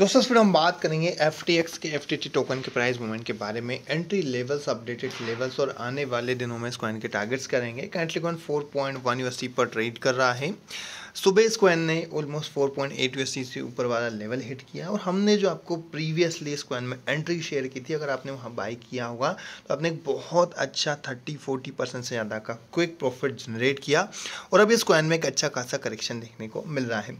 दोस्तों फिर हम बात करेंगे एफ के एफ टोकन के प्राइस मूवमेंट के बारे में एंट्री लेवल्स अपडेटेड लेवल्स और आने वाले दिनों में इस कॉइन के टारगेट्स करेंगे करंटली फोर पॉइंट वन पर ट्रेड कर रहा है सुबह इसको एन ने ऑलमोस्ट एट यूएसडी से ऊपर वाला लेवल हिट किया और हमने जो आपको प्रीवियसली स्क्वान में एंट्री शेयर की थी अगर आपने वहाँ बाई किया होगा तो आपने एक बहुत अच्छा थर्टी फोर्टी परसेंट से ज़्यादा का क्विक प्रॉफिट जनरेट किया और अभी इसको में एक अच्छा खासा करेक्शन देखने को मिल रहा है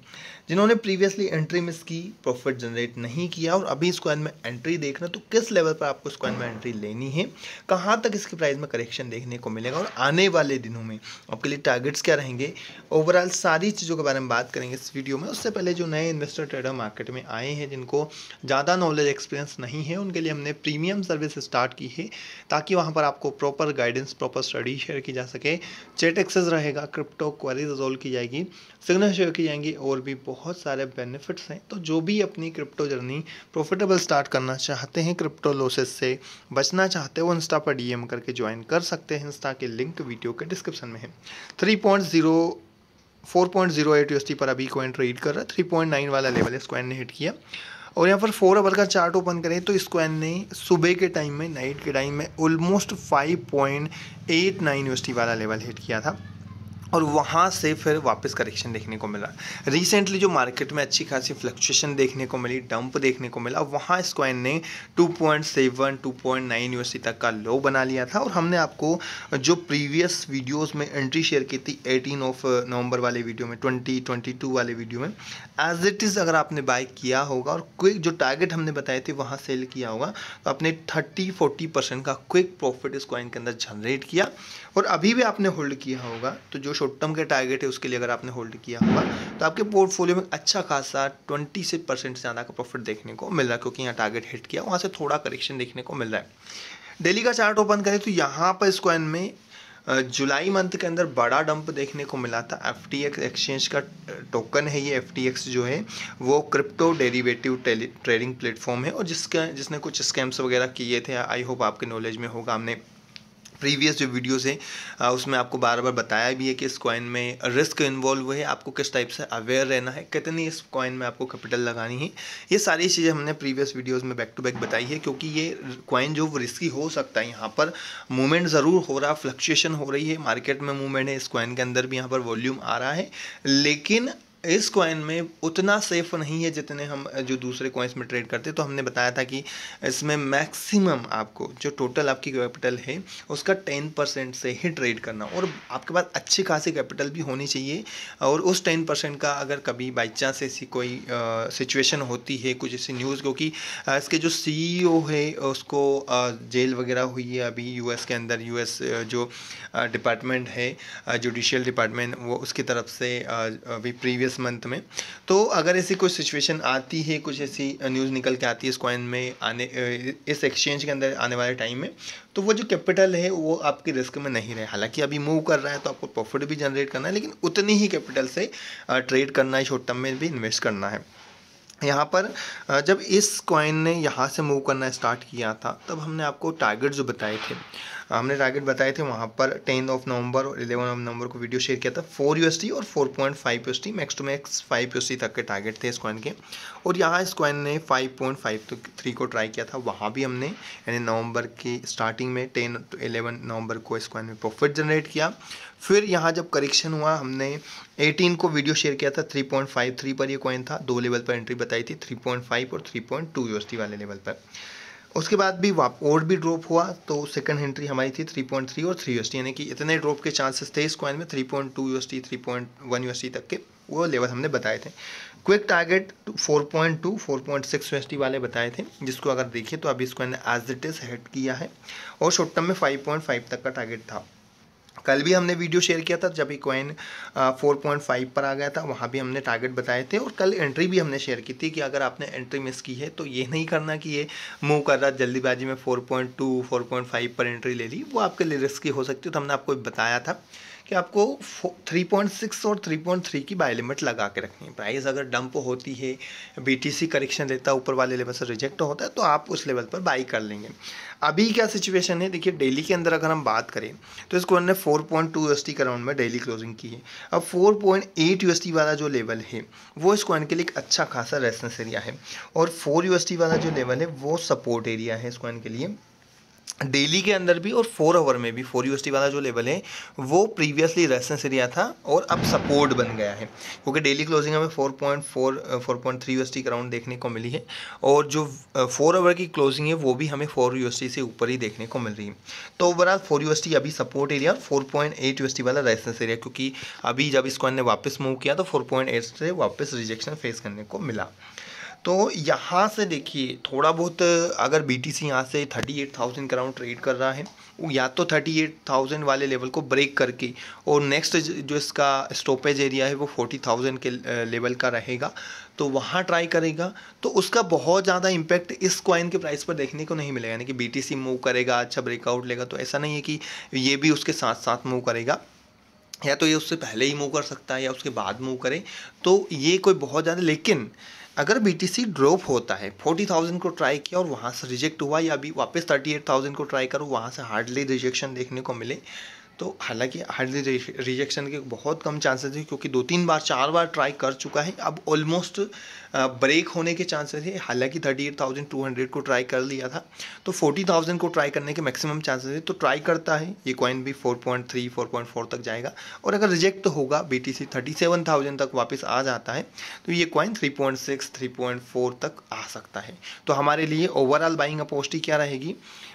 जिन्होंने प्रीवियसली एंट्री मिस की प्रॉफिट जनरेट नहीं किया और अभी इसको में एंट्री देखना तो किस लेवल पर आपको इसको में एंट्री लेनी है कहाँ तक इसके प्राइस में करेक्शन देखने को मिलेगा और आने वाले दिनों में आपके लिए टारगेट्स क्या रहेंगे ओवरऑल सारी चीज़ चीज़ों के बारे में बात करेंगे इस वीडियो में उससे पहले जो नए इन्वेस्टर ट्रेडर मार्केट में आए हैं जिनको ज़्यादा नॉलेज एक्सपीरियंस नहीं है उनके लिए हमने प्रीमियम सर्विस स्टार्ट की है ताकि वहाँ पर आपको proper guidance proper study share की जा सके चेट एक्सेस रहेगा क्रिप्टो क्वारी रिजोल्व की जाएगी सिग्नल शेयर की जाएंगी और भी बहुत सारे बेनिफिट्स हैं तो जो भी अपनी क्रिप्टो जर्नी प्रॉफिटेबल स्टार्ट करना चाहते हैं क्रिप्टो लॉसेस से बचना चाहते हैं वो इंस्टा पर डीएम करके ज्वाइन कर सकते हैं इंस्टा के लिंक वीडियो के डिस्क्रिप्शन में है three point zero four point zero eight UST पर अभी कॉइन ट्रेड कर रहा है थ्री पॉइंट नाइन वाला लेवल स्क्वान ने हिट किया और यहाँ पर फोर आवर का चार्ट ओपन करें तो स्क्वान ने सुबह के टाइम में नाइट के टाइम में almost five point eight nine UST वाला लेवल हिट किया था और वहाँ से फिर वापस करेक्शन देखने को मिला रिसेंटली जो मार्केट में अच्छी खासी फ्लक्चुएशन देखने को मिली डंप देखने को मिला वहाँ इस कॉइन ने 2.7 2.9 यूएसडी तक का लो बना लिया था और हमने आपको जो प्रीवियस वीडियोस में एंट्री शेयर की थी 18 ऑफ नवंबर वाले वीडियो में 20 22 वाले वीडियो में एज इट इज़ अगर आपने बाय किया होगा और क्विक जो टारगेट हमने बताए थे वहाँ सेल किया होगा तो आपने थर्टी फोर्टी का क्विक प्रॉफिट इस कॉइन के अंदर जनरेट किया और अभी भी आपने होल्ड किया होगा तो जो शॉर्ट टर्म के टारगेट है उसके लिए अगर आपने होल्ड किया होगा तो आपके पोर्टफोलियो में अच्छा खासा ट्वेंटी से परसेंट से ज़्यादा का प्रॉफिट देखने को मिल रहा है क्योंकि यहाँ टारगेट हिट किया वहाँ से थोड़ा करेक्शन देखने को मिल रहा है डेली का चार्ट ओपन करें तो यहाँ पर इस में जुलाई मंथ के अंदर बड़ा डंप देखने को मिला था एफ टी एक्स एक्सचेंज का टोकन है ये एफ टी एक्स जो है वो क्रिप्टो डेरिवेटिव ट्रेडिंग प्लेटफॉर्म है और जिसका जिसने कुछ स्कैम्स वगैरह किए थे आई होप आपके नॉलेज में होगा हमने प्रीवियस जो वीडियोस हैं उसमें आपको बार बार बताया भी है कि इस कॉइन में रिस्क इन्वॉल्व है आपको किस टाइप से अवेयर रहना है कितनी इस कॉइन में आपको कैपिटल लगानी है ये सारी चीज़ें हमने प्रीवियस वीडियोस में बैक टू बैक बताई है क्योंकि ये कॉइन जो रिस्की हो सकता है यहाँ पर मूवमेंट ज़रूर हो रहा फ्लक्चुएशन हो रही है मार्केट में मूवमेंट है इस कॉइन के अंदर भी यहाँ पर वॉल्यूम आ रहा है लेकिन इस कॉइन में उतना सेफ़ नहीं है जितने हम जो दूसरे कॉइन्स में ट्रेड करते तो हमने बताया था कि इसमें मैक्सिमम आपको जो टोटल आपकी कैपिटल है उसका टेन परसेंट से ही ट्रेड करना और आपके पास अच्छी खासी कैपिटल भी होनी चाहिए और उस टेन परसेंट का अगर कभी बाई चांस ऐसी कोई सिचुएशन होती है कुछ ऐसी न्यूज़ क्योंकि इसके जो सी e है उसको जेल वगैरह हुई है अभी यू के अंदर यू जो डिपार्टमेंट है जुडिशियल डिपार्टमेंट वो उसकी तरफ से अभी प्रीवियस इस मंथ में तो अगर ऐसी कुछ सिचुएशन आती है कुछ ऐसी न्यूज़ निकल के आती है इस कॉइन में आने इस एक्सचेंज के अंदर आने वाले टाइम में तो वो जो कैपिटल है वो आपके रिस्क में नहीं रहे हालांकि अभी मूव कर रहा है तो आपको प्रॉफिट भी जनरेट करना है लेकिन उतनी ही कैपिटल से ट्रेड करना है शॉर्ट टर्म में भी इन्वेस्ट करना है यहाँ पर जब इस कॉइन ने यहाँ से मूव करना स्टार्ट किया था तब हमने आपको टारगेट जो बताए थे हमने टारगेट बताए थे वहाँ पर टेन ऑफ नवंबर और इलेवन ऑफ नवंबर को वीडियो शेयर किया था फोर यू और four point five U max to max five U तक के टारगेट थे इस कॉइन के और यहाँ इस कॉइन ने फाइव पॉइंट फाइव तो थ्री को ट्राई किया था वहाँ भी हमने यानी नवंबर की स्टार्टिंग में टेन टू इलेवन नवंबर को इस कॉइन में प्रॉफिट जनरेट किया फिर यहाँ जब करेक्शन हुआ हमने 18 को वीडियो शेयर किया था 3.53 पर ये कॉइन था दो लेवल पर एंट्री बताई थी 3.5 और 3.2 पॉइंट वाले लेवल पर उसके बाद भी वाप और भी ड्रॉप हुआ तो सेकंड एंट्री हमारी थी 3.3 और 3 यूएसटी यानी कि इतने ड्रॉप के चांसेस थे इस कॉइन में 3.2 टू यू एस तक के वो लेवल हमने बताए थे क्विक टारगेट 4.2 4.6 टी वाले बताए थे जिसको अगर देखिए तो अभी इस कॉइन ने एज इट इज़ हेट किया है और शॉर्ट टर्म में 5.5 तक का टारगेट था कल भी हमने वीडियो शेयर किया था जब ये कॉइन फोर पॉइंट फाइव पर आ गया था वहाँ भी हमने टारगेट बताए थे और कल एंट्री भी हमने शेयर की थी कि अगर आपने एंट्री मिस की है तो ये नहीं करना कि ये मूव कर रहा जल्दीबाजी में four point two four point five पर एंट्री ले ली वो आपके लिए रिस्की हो सकती है तो हमने आपको बताया था कि आपको 3.6 और 3.3 की बाय लिमिट लगा के रखनी है प्राइस अगर डंप होती है बीटीसी करेक्शन लेता है ऊपर वाले लेवल से रिजेक्ट होता है तो आप उस लेवल पर बाई कर लेंगे अभी क्या सिचुएशन है देखिए डेली के अंदर अगर हम बात करें तो इसको हमने 4.2 पॉइंट के राउंड में डेली क्लोजिंग की है अब 4.8 पॉइंट वाला जो लेवल है वो इस कॉइन के लिए एक अच्छा खासा रेस्टेंस एरिया है और फोर यूएसटी वाला जो लेवल है वो सपोर्ट एरिया है इस कॉइन के लिए डेली के अंदर भी और फोर आवर में भी फोर यूएसटी वाला जो लेवल है वो प्रीवियसली रेजिस्टेंस एरिया था और अब सपोर्ट बन गया है क्योंकि डेली क्लोजिंग हमें four point four four point three UST round देखने को मिली है और जो फोर आवर की क्लोजिंग है वो भी हमें फोर यूएसटी से ऊपर ही देखने को मिल रही है तो ओवरऑल फोर यूएसटी अभी सपोर्ट एरिया और फोर पॉइंट एट यूएसटी वाला रेजिस्टेंस एरिया क्योंकि अभी जब इसको हमने वापस मूव किया तो फोर पॉइंट एट से वापस रिजेक्शन फेस करने को मिला तो यहाँ से देखिए थोड़ा बहुत अगर बी टी सी यहाँ से थर्टी एट थाउजेंड के अराउंड ट्रेड कर रहा है या तो थर्टी एट थाउजेंड वाले लेवल को ब्रेक करके और नेक्स्ट जो इसका स्टॉपेज एरिया है वो फोर्टी थाउजेंड के लेवल का रहेगा तो वहाँ ट्राई करेगा तो उसका बहुत ज़्यादा इम्पैक्ट इस कॉइन के प्राइस पर देखने को नहीं मिलेगा यानी कि बी टी सी मूव करेगा अच्छा ब्रेकआउट लेगा तो ऐसा नहीं है कि ये भी उसके साथ साथ मूव करेगा या तो ये उससे पहले ही मूव कर सकता है या उसके बाद मूव करे तो ये कोई बहुत ज़्यादा लेकिन अगर बीटीसी ड्रॉप होता है फोर्टी थाउजेंड को ट्राई किया और वहाँ से रिजेक्ट हुआ या अभी वापस थर्टी एट थाउजेंड को ट्राई करो वहाँ से हार्डली रिजेक्शन देखने को मिले तो हालांकि हार्डली रिजेक्शन के बहुत कम चांसेस हैं क्योंकि दो तीन बार चार बार ट्राई कर चुका है अब ऑलमोस्ट ब्रेक होने के चांसेस है हालांकि thirty eight thousand two hundred को ट्राई कर लिया था तो फोर्टी थाउजेंड को ट्राई करने के मैक्सिमम चांसेस है तो ट्राई करता है ये कॉइन भी four point three four point four तक जाएगा और अगर रिजेक्ट तो होगा B T C thirty seven thousand तक वापस आ जाता है तो ये coin three point six three point four तक आ सकता है तो हमारे लिए ओवरऑल बाइंग अपोस्टी क्या रहेगी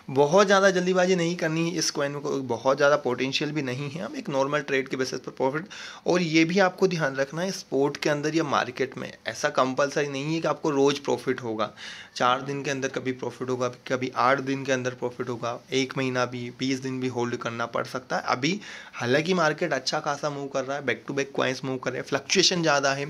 बहुत ज़्यादा जल्दीबाजी नहीं करनी इस कॉइन को बहुत ज़्यादा पोटेंशियल भी नहीं है हम एक नॉर्मल ट्रेड के बेसिस पर प्रॉफिट और ये भी आपको ध्यान रखना है स्पोर्ट के अंदर या मार्केट में ऐसा कंपलसरी नहीं है कि आपको रोज़ प्रॉफिट होगा चार दिन के अंदर कभी प्रॉफिट होगा कभी आठ दिन के अंदर प्रॉफिट होगा एक महीना भी बीस दिन भी होल्ड करना पड़ सकता है अभी हालांकि मार्केट अच्छा खासा मूव कर रहा है back to back coins move कर रहे हैं फ्लक्चुएशन ज़्यादा है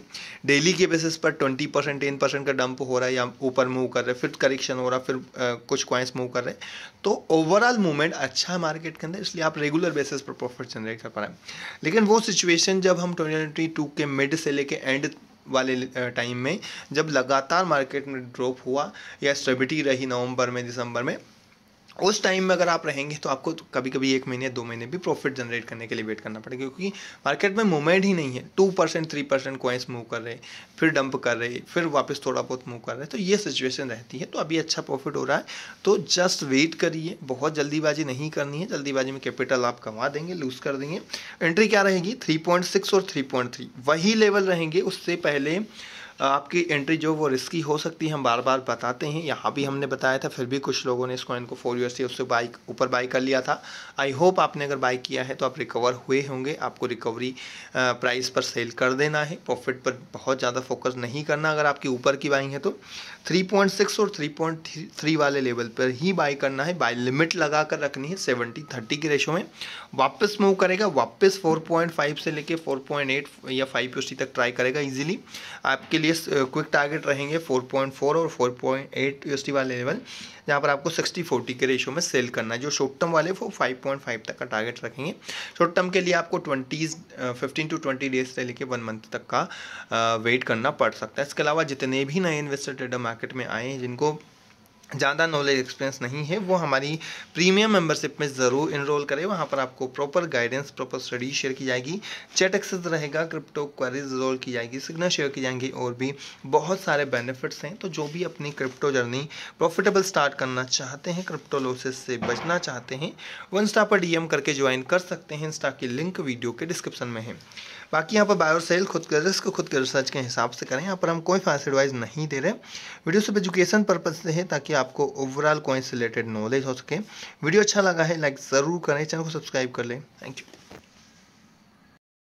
डेली के बेसिस पर ट्वेंटी परसेंट टेन परसेंट का डंप हो रहा है या ऊपर मूव कर रहे हैं फिर करेक्शन हो रहा है फिर आ, कुछ क्वाइंस मूव कर रहे हैं तो ओवरऑल मूवमेंट अच्छा है मार्केट के अंदर इसलिए आप रेगुलर बेसिस पर प्रॉफिट जनरेट कर पा रहे हैं लेकिन वो सिचुएशन जब हम ट्वेंटी टू के मिड से लेके एंड वाले टाइम में जब लगातार मार्केट में ड्रॉप हुआ या स्टेबिलिटी रही नवंबर में दिसंबर में उस टाइम में अगर आप रहेंगे तो आपको कभी कभी एक महीने दो महीने भी प्रॉफिट जनरेट करने के लिए वेट करना पड़ेगा क्योंकि मार्केट में मूवमेंट ही नहीं है two percent three percent coins move कर रहे फिर डंप कर रहे फिर वापस थोड़ा बहुत मूव कर रहे तो ये सिचुएशन रहती है तो अभी अच्छा प्रॉफिट हो रहा है तो जस्ट वेट करिए बहुत जल्दीबाजी नहीं करनी है जल्दीबाजी में कैपिटल आप कमा देंगे लूज़ कर देंगे एंट्री क्या रहेगी थ्री और थ्री वही लेवल रहेंगे उससे पहले आपकी एंट्री जो वो रिस्की हो सकती है हम बार बार बताते हैं यहाँ भी हमने बताया था फिर भी कुछ लोगों ने इस कॉइन को फोर ईयर से उससे बाई ऊपर बाई कर लिया था आई होप आपने अगर बाई किया है तो आप रिकवर हुए होंगे आपको रिकवरी प्राइस पर सेल कर देना है प्रॉफिट पर बहुत ज़्यादा फोकस नहीं करना अगर आपकी ऊपर की बाइंग है तो 3.6 और 3.3 वाले लेवल पर ही बाई करना है बाई लिमिट लगा कर रखनी है 70 30 के रेशो में वापस मूव करेगा वापस 4.5 से लेके 4.8 या 5 पी तक ट्राई करेगा इजीली आपके लिए क्विक uh, टारगेट रहेंगे 4.4 और 4.8 पॉइंट वाले लेवल जहाँ पर आपको सिक्सटी फोर्टी के रेशो में सेल करना है जो शॉर्ट टर्म वाले वो फाइव पॉइंट फाइव तक का टारगेट रखेंगे शॉर्ट टर्म के लिए आपको twenties fifteen to twenty days से लेकर वन मंथ तक का वेट करना पड़ सकता है इसके अलावा जितने भी नए इन्वेस्टर ट्रेडर मार्केट में आए हैं जिनको ज़्यादा नॉलेज एक्सपीरियंस नहीं है वो हमारी प्रीमियम मेंबरशिप में ज़रूर इनरोल करें वहाँ पर आपको proper guidance proper study share की जाएगी चैट एक्सेस रहेगा क्रिप्टो क्वारीज रोल की जाएगी सिग्नल शेयर की जाएंगी और भी बहुत सारे बेनिफिट्स हैं तो जो भी अपनी क्रिप्टो जर्नी प्रॉफिटेबल स्टार्ट करना चाहते हैं क्रिप्टो लॉसेस से बचना चाहते हैं वो इंस्टा पर डी करके ज्वाइन कर सकते हैं इंस्टा की लिंक वीडियो के डिस्क्रिप्शन में है बाकी यहाँ पर बायो सेल खुद के रिस्क खुद के रिसर्च के हिसाब से करें यहाँ पर हम कोई फाइनेंस एडवाइस नहीं दे रहे वीडियो सिर्फ एजुकेशन पर्पज से है ताकि आपको ओवरऑल कोई से रिलेटेड नॉलेज हो सके वीडियो अच्छा लगा है लाइक ज़रूर करें चैनल को सब्सक्राइब कर लें थैंक यू